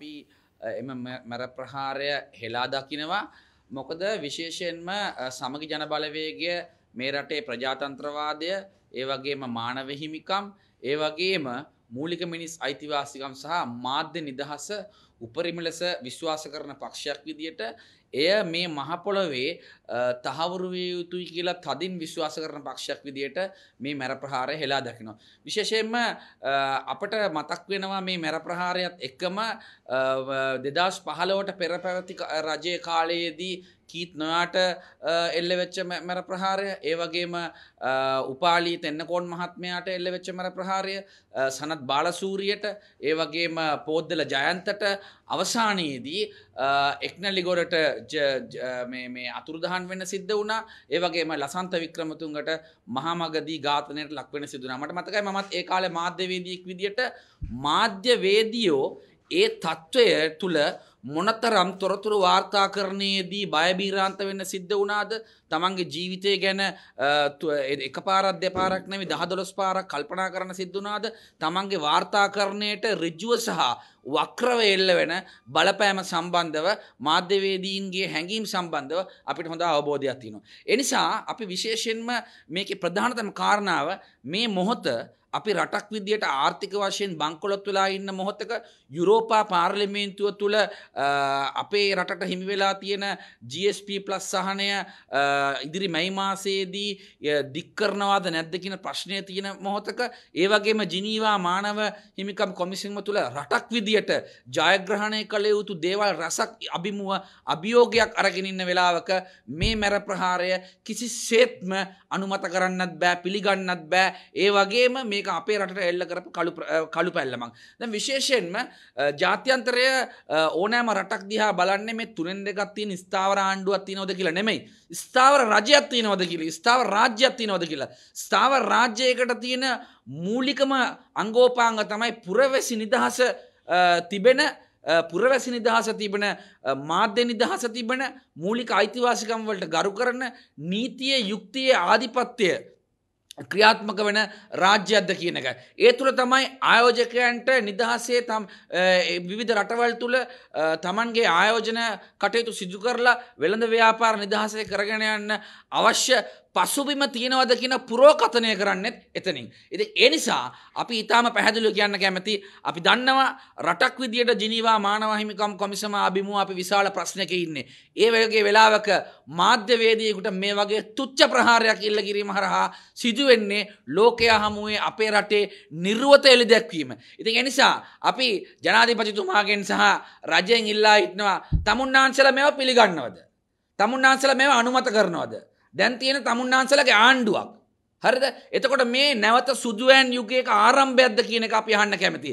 අපි එම මැර ප්‍රහාරය හෙලා දකිනවා මොකද විශේෂයෙන්ම සමග ජනබලවේගය මේ රටේ ප්‍රජාතන්ත්‍රවාදය ඒ වගේම මානවහිමිකම් ඒ වගේම මූලික මිනිස් අයිතිවාසිකම් සහ මාධ්‍ය නිදහස උපරිම ලෙස විශ්වාස කරන පක්ෂයක් විදියට එය මේ මහපොළොවේ තහවුරුවිය යුතුයි කියලා තදින් විශ්වාස කරන පක්ෂයක් විදියට මේ මැර ප්‍රහාරය හෙලා දකිනවා. විශේෂයෙන්ම අපට මතක් වෙනවා මේ මැර ප්‍රහාරයත් එක්කම දෙදස් පහලවට පෙර පැවති රජය කාලයේදී කීත් නොයාට එල්ල වෙච්ච මැර ප්‍රහාරය ඒවගේම උපාලී තෙන්නකෝන් මහත්මයාට එල්ල වෙච්ච මැර ප්‍රහාරය සනත් බාලසූරියට ඒවගේම පෝද්දල ජයන්තට අවසානයේදී එක්නලිගොරට මේ අතුරදහන් වෙන සිද්ධ වුණ ඒවගේම ලසන්ත වික්‍රමතුන්ගට මහමගදී ගාතනයට ලක්වෙන සිදුනමට මතකයි මත් ඒ කාල මාධ්‍යවේදීක් විදිට මාධ්‍යවේදියෝ ඒ තත්ත්වය තුළ මොනතරම් තොරතුරු වාර්තා කරණයේදී බයබීරාන්ත වෙන්න සිද්ධ වුණාද තමන්ගේ ජීවිතය ගැන එක පාරත් දෙපාරක් නැමි දහදොස් පාරක් කල්පනා කරන සිද්ධනාද තමන්ගේ වාර්තාකරණයට රිජ්ජුව සහ වක්‍රව එල්ල වෙන බලපෑම සම්බන්ධව මාධ්‍යවේදීන්ගේ හැඟීම් සම්බන්ධව අපිට හොඳ අවබෝධයක් තියෙනවා. එනිසා අපි විශේෂයෙන්ම මේක ප්‍රධානතම කාරණාව මේ මොහොත අපි රටක් විදියට ආර්ථික වශයෙන් බංකොලොත් වෙලා ඉන්න මොහොතක යුරෝපා පාර්ලිමේන්තුව තුළ අපේ රටට හිමිවෙලා තියෙන GSP+ සහනය ඉදිරි මැයි මාසේදී දික්කරනවාද නැද්ද කියන ප්‍රශ්නය තියෙන මොහොතක ඒවගේම ජිනීවා මානව හිමිකම් කොමිසිංම තුළ රටක් විදියට ජයග්‍රහණය කළ යුතු දේවල් රසක් අභිමුව අභියෝගයක් අරගෙනන්න වෙලාවක මේ මැර ප්‍රහාරය කිසි සේත්ම අනුමත කරන්නත් බෑ පිළිගන්නත් බෑ ඒ වගේම මේක අපේ රට එල්ල කරපු කළු පැල්ලමක් දැ විශේෂයෙන්ම ජාත්‍යන්තරය ඕනෑ ඕනෑම රටක් දිහා බලන්න මේ තුනෙන් දෙකත්තිය ස්ථාවර ආණ්ඩුවත් තියනොද කියලා නෙමයි ස්ථාවර රජයක්ත්තිය නොද කියල ස්ථාව රාජ්‍යත්තිය නොද කියලා ස්ථාව රාජ්‍යයකට තියෙන මූලිකම අංගෝපාංග තමයි පුරවැසි නිදහස තිබෙන පුරවැසි නිදහස තිබන මාධ්‍ය නිදහස තිබන මූලික අයිතිවාසිකම් වලට ගරු කරන නීතිය යුක්තියේ ආධිපත්‍යය ක්‍රියාත්මක වෙන රාජ්‍යද්ද කියන එක. ඒ තුළ තමයි ආයෝජකයන්ට නිදහසේ තම් විවිධ රටවල් තුළ තමන්ගේ ආයෝජන කටයුතු සිදු කරලා වෙළඳ ව්‍යාපාර නිදහසේ කරගෙන යන්න අවශ්‍ය පසුබිම තියෙනවද කියන පුරෝකථනය කරන්නෙත් එතනින්. එති ඒ නිසා අපි ඉතාම පැහැදිලි කියන්න කැමති අපි දන්නවා රටක් විදියට ජිනිවා මානවහිමිකම් කොමිසම අභිමුව අපි විශාල ප්‍රශ්නක ඉන්නේ. ඒ වගේ වෙලාවක මාධ්‍යවේදීකුට මේ වගේ තුච්ච ප්‍රහාරයක් ඉල්ල කිරීම හරහා සිදුවෙන්නේ ලෝකයා හමුවේ අපේ රටේ නිර්ුවත එලි දැක්වීම. ඉතින් එනිසා අපි ජනාධීපතිතුමාගෙන් සහ රජයෙන් ඉල්ලා ඉටනවා තමුන්නාන්සල මෙව පිළිගන්නවද. තමුන්නාන්සල මෙව අනුමත කරනවද. දැන් තියෙන තමුන්නාන්සලගේ ආණ්ඩුවක්. හරිද එතකොට මේ නැවත සුදුවෑන් යුගයක ආරම්භයක්ද කියන එක අපි අහන්න කැමති.